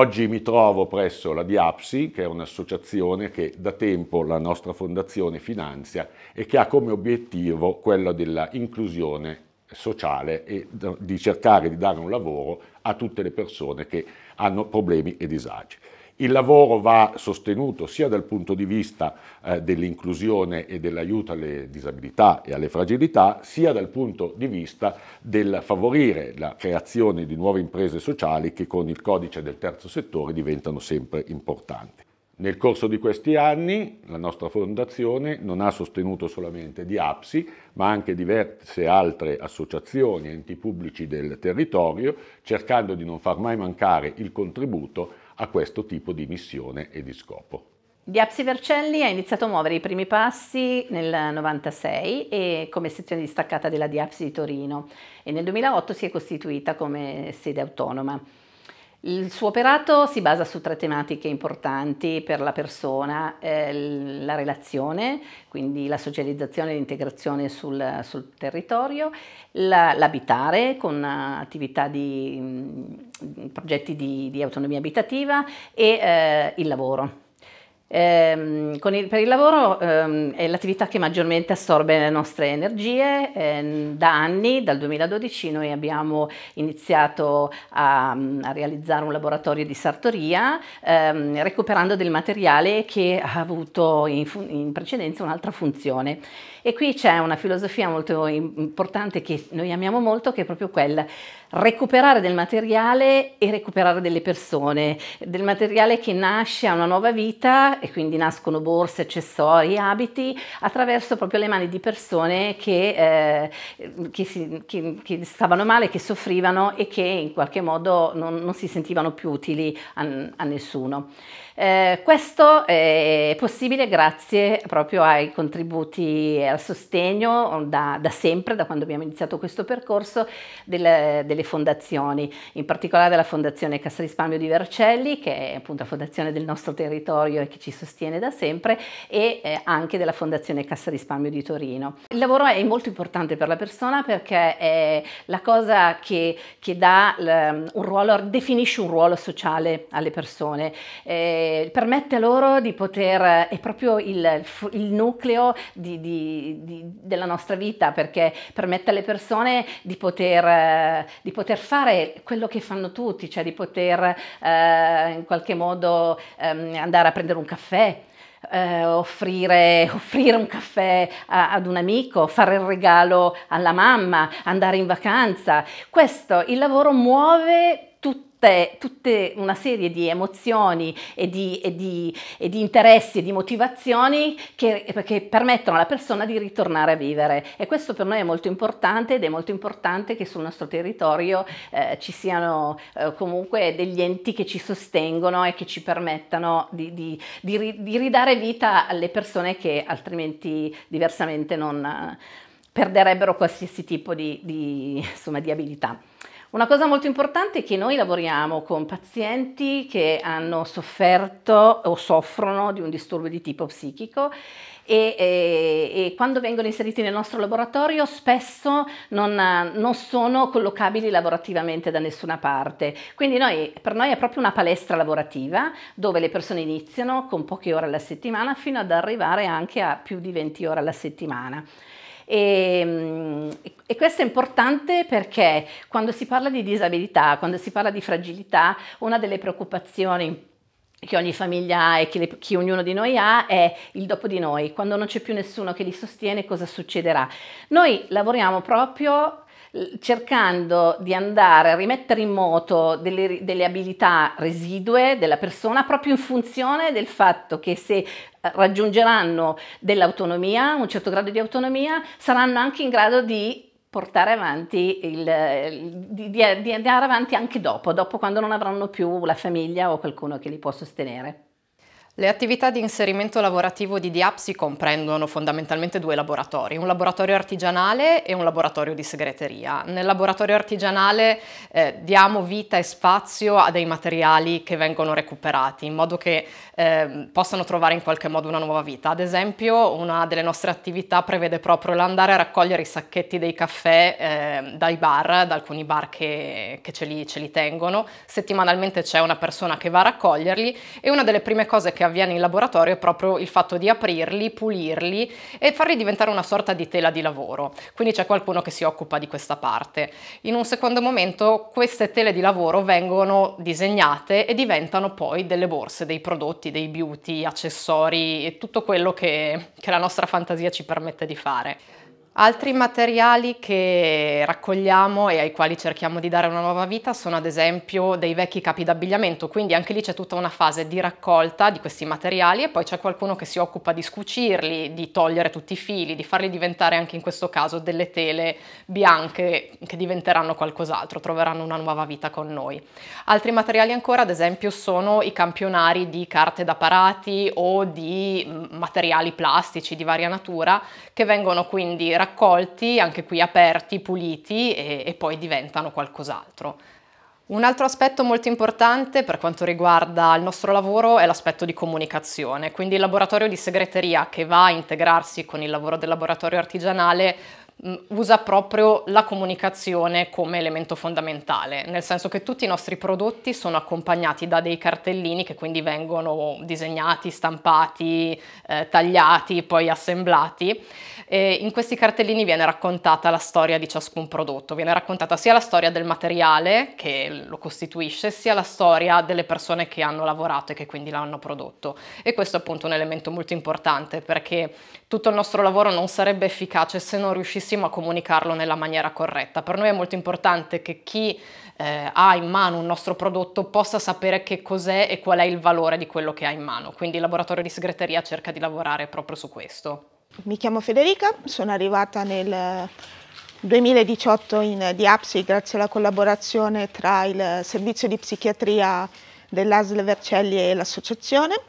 Oggi mi trovo presso la Diapsi, che è un'associazione che da tempo la nostra fondazione finanzia e che ha come obiettivo quello dell'inclusione sociale e di cercare di dare un lavoro a tutte le persone che hanno problemi e disagi. Il lavoro va sostenuto sia dal punto di vista eh, dell'inclusione e dell'aiuto alle disabilità e alle fragilità, sia dal punto di vista del favorire la creazione di nuove imprese sociali che con il codice del terzo settore diventano sempre importanti. Nel corso di questi anni la nostra fondazione non ha sostenuto solamente Diapsi, ma anche diverse altre associazioni e enti pubblici del territorio, cercando di non far mai mancare il contributo a questo tipo di missione e di scopo. Diapsi Vercelli ha iniziato a muovere i primi passi nel 1996 e come sezione distaccata della Diapsi di Torino e nel 2008 si è costituita come sede autonoma. Il suo operato si basa su tre tematiche importanti per la persona, eh, la relazione, quindi la socializzazione e l'integrazione sul, sul territorio, la, l'abitare con attività di mh, mm, progetti di, di, autonomia abitativa e eh, il lavoro. Ehm, il, per il lavoro ehm, è l'attività che maggiormente assorbe le nostre energie. Ehm, da anni, dal 2012, noi abbiamo iniziato a, mm, a realizzare un laboratorio di sartoria ehm, recuperando del materiale che ha avuto in, in precedenza un'altra funzione. E qui c'è una filosofia molto importante che noi amiamo molto, che è proprio quella, recuperare del materiale e recuperare delle persone, del materiale che nasce a una nuova vita e quindi nascono borse, accessori, abiti, attraverso proprio le mani di persone che, eh, che, si, che, che stavano male, che soffrivano e che in qualche modo non, non si sentivano più utili a, a nessuno. Eh, questo è possibile grazie proprio ai contributi eh, al sostegno da, da, sempre, da quando abbiamo iniziato questo percorso, delle, delle fondazioni, in particolare della Fondazione Cassa Risparmio di Vercelli, che è appunto la fondazione del nostro territorio e che ci sostiene da sempre, e eh, anche della Fondazione Cassa Risparmio di Torino. Il lavoro è molto importante per la persona perché è la cosa che, che dà ehm, un ruolo, definisce un ruolo sociale alle persone, eh, permette loro di poter, è proprio il, il nucleo di, di di, della nostra vita perché permette alle persone di poter, eh, di poter, fare quello che fanno tutti, cioè di poter eh, in qualche modo ehm, andare a prendere un caffè, eh, offrire, offrire, un caffè a, ad un amico, fare il regalo alla mamma, andare in vacanza. Questo, il lavoro muove tutte, tutte una serie di emozioni e di, e, di, e di, interessi e di motivazioni che, che permettono alla persona di ritornare a vivere e questo per noi è molto importante ed è molto importante che sul nostro territorio eh, ci siano eh, comunque degli enti che ci sostengono e che ci permettano di, di, di, di ridare vita alle persone che altrimenti diversamente non eh, perderebbero qualsiasi tipo di, di, insomma, di abilità. Una cosa molto importante è che noi lavoriamo con pazienti che hanno sofferto o soffrono di un disturbo di tipo psichico e, e, e quando vengono inseriti nel nostro laboratorio spesso non, non, sono collocabili lavorativamente da nessuna parte. Quindi noi, per noi è proprio una palestra lavorativa dove le persone iniziano con poche ore alla settimana fino ad arrivare anche a più di 20 ore alla settimana. E, ehm, e questo è importante perché quando si parla di disabilità, quando si parla di fragilità, una delle preoccupazioni che ogni famiglia ha e che, le, che, ognuno di noi ha è il dopo di noi, quando non c'è più nessuno che li sostiene cosa succederà. Noi lavoriamo proprio cercando di andare a rimettere in moto delle, delle abilità residue della persona proprio in funzione del fatto che se eh, raggiungeranno dell'autonomia, un certo grado di autonomia, saranno anche in grado di portare avanti il, di, di andare avanti anche dopo, dopo quando non avranno più la famiglia o qualcuno che li può sostenere. Le attività di inserimento lavorativo di Diapsi comprendono fondamentalmente due laboratori, un laboratorio artigianale e un laboratorio di segreteria. Nel laboratorio artigianale eh, diamo vita e spazio a dei materiali che vengono recuperati in modo che eh, possano trovare in qualche modo una nuova vita. Ad esempio una delle nostre attività prevede proprio l'andare a raccogliere i sacchetti dei caffè eh, dai bar, da alcuni bar che, che ce, li, ce, li, tengono. Settimanalmente c'è una persona che va a raccoglierli e una delle prime cose che avviene in laboratorio è proprio il fatto di aprirli, pulirli e farli diventare una sorta di tela di lavoro. Quindi c'è qualcuno che si occupa di questa parte. In un secondo momento queste tele di lavoro vengono disegnate e diventano poi delle borse, dei prodotti, dei beauty, accessori e tutto quello che, che la nostra fantasia ci permette di fare. Altri materiali che raccogliamo e ai quali cerchiamo di dare una nuova vita sono ad esempio dei vecchi capi d'abbigliamento, quindi anche lì c'è tutta una fase di raccolta di questi materiali e poi c'è qualcuno che si occupa di scucirli, di togliere tutti i fili, di farli diventare anche in questo caso delle tele bianche che diventeranno qualcos'altro, troveranno una nuova vita con noi. Altri materiali ancora ad esempio sono i campionari di carte da parati o di mm, materiali plastici di varia natura che vengono quindi raccolti, anche qui aperti, puliti e, e poi diventano qualcos'altro. Un altro aspetto molto importante per quanto riguarda il nostro lavoro è l'aspetto di comunicazione, quindi il laboratorio di segreteria che va a integrarsi con il lavoro del laboratorio artigianale Mm, usa proprio la comunicazione come elemento fondamentale, nel senso che tutti i nostri prodotti sono accompagnati da dei cartellini che quindi vengono disegnati, stampati, eh, tagliati, poi assemblati. E in questi cartellini viene raccontata la storia di ciascun prodotto, viene raccontata sia la storia del materiale che lo costituisce, sia la storia delle persone che hanno lavorato e che quindi l'hanno prodotto. E questo è appunto un elemento molto importante perché tutto il nostro lavoro non sarebbe efficace se non riuscissimo benissimo a comunicarlo nella maniera corretta. Per noi è molto importante che chi eh, ha in mano un nostro prodotto possa sapere che cos'è e qual è il valore di quello che ha in mano. Quindi il laboratorio di segreteria cerca di lavorare proprio su questo. Mi chiamo Federica, sono arrivata nel 2018 in Diapsi grazie alla collaborazione tra il servizio di psichiatria dell'ASL Vercelli e l'associazione.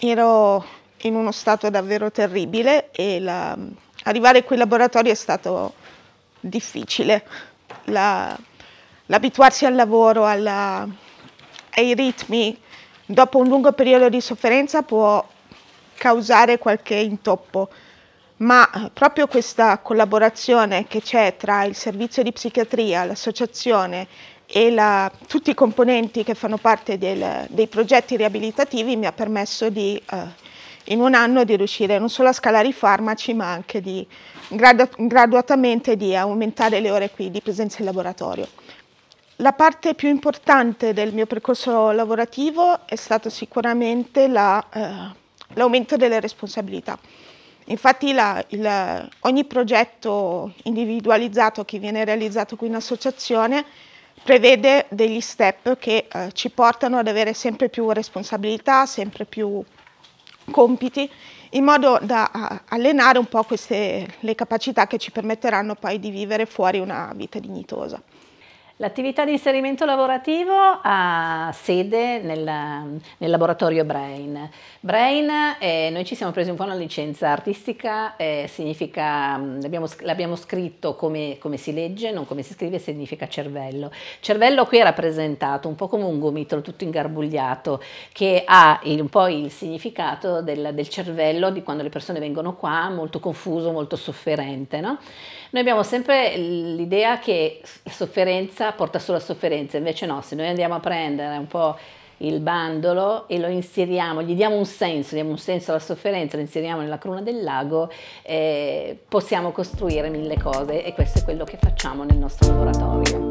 Ero in uno stato davvero terribile e la, arrivare in quel laboratorio è stato difficile. La, l'abituarsi al lavoro, alla, ai ritmi, dopo un lungo periodo di sofferenza può causare qualche intoppo, ma proprio questa collaborazione che c'è tra il servizio di psichiatria, l'associazione e la, tutti i componenti che fanno parte del, dei progetti riabilitativi mi ha permesso di... Eh, in un anno di riuscire non solo a scalare i farmaci ma anche di gradu graduatamente di aumentare le ore qui di presenza in laboratorio. La parte più importante del mio percorso lavorativo è stato sicuramente l'aumento la, eh, delle responsabilità. Infatti la, il, ogni progetto individualizzato che viene realizzato qui in associazione prevede degli step che eh, ci portano ad avere sempre più responsabilità, sempre più compiti in modo da allenare un po' queste, le capacità che ci permetteranno poi di vivere fuori una vita dignitosa. L'attività di inserimento lavorativo ha sede nella, nel laboratorio Brain. Brain, eh, noi ci siamo presi un po' una licenza artistica, eh, significa, mm, l'abbiamo, scritto come, come, si legge, non come si scrive, significa cervello. Cervello qui è rappresentato un po' come un gomitolo tutto ingarbugliato che ha il, un po' il significato del, del, cervello di quando le persone vengono qua, molto confuso, molto sofferente. No? Noi abbiamo sempre l'idea che la sofferenza porta solo a sofferenza, invece no, se noi andiamo a prendere un po' il bandolo e lo inseriamo, gli diamo un senso, diamo un senso alla sofferenza, lo inseriamo nella cruna del lago, eh, possiamo costruire mille cose e questo è quello che facciamo nel nostro laboratorio.